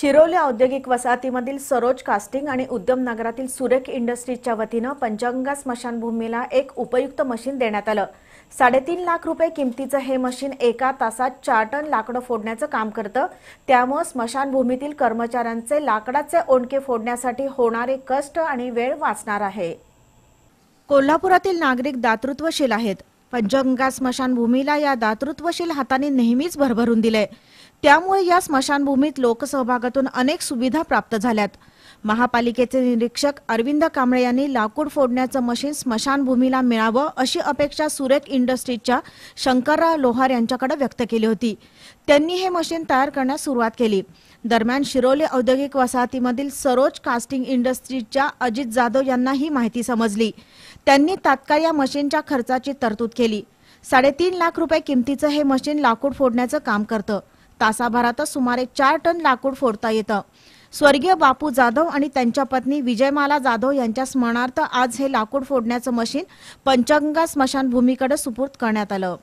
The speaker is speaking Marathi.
शिरोली औद्योगिक वसाहतीमधील सरोज कास्टिंग आणि उद्यम नगरातील सुरेख इंडस्ट्रीजच्या वतीनं पंचगंगा स्मशानभूमीला एक उपयुक्त मशीन देण्यात आलं साडेतीन लाख रुपये किमतीचं हे मशीन एका तासात चार टन लाकडं फोडण्याचं काम करतं त्यामुळं स्मशानभूमीतील कर्मचाऱ्यांचे लाकडाचे ओंडके फोडण्यासाठी होणारे कष्ट आणि वेळ वाचणार आहे कोल्हापुरातील नागरिक दातृत्वशील आहेत पंचगंगा स्मशानभूमीला या दातृत्वशील हाताने नेहमीच भरभरून दिले त्यामुळे या स्मशानभूमीत लोकसहभागातून अनेक सुविधा प्राप्त झाल्यात महापालिकेचे निरीक्षक अरविंद कांबळे यांनी लाकूड फोडण्याचं मशीन स्मशानभूमीला मिळावं अशी अपेक्षा सुरेख इंडस्ट्रीजच्या शंकरराव लोहार यांच्याकडे व्यक्त केली होती त्यांनी हे मशीन तयार करण्यास सुरुवात केली दरम्यान शिरोले औद्योगिक वसाहतीमधील सरोज कास्टिंग इंडस्ट्रीजच्या अजित जाधव यांना ही माहिती समजली त्यांनी तात्काळ या मशीनच्या खर्चाची तरतूद केली साडेतीन लाख रुपये किमतीचं हे मशीन लाकूड फोडण्याचं काम करतं तासाभरातच सुमारे चार टन लाकूड फोडता येतं स्वर्गीय बापू जाधव आणि त्यांच्या पत्नी विजयमाला जाधव यांच्या स्मरणार्थ आज हे लाकूड फोडण्याचं मशीन पंचगंगा स्मशानभूमीकडे सुपूर्द करण्यात आलं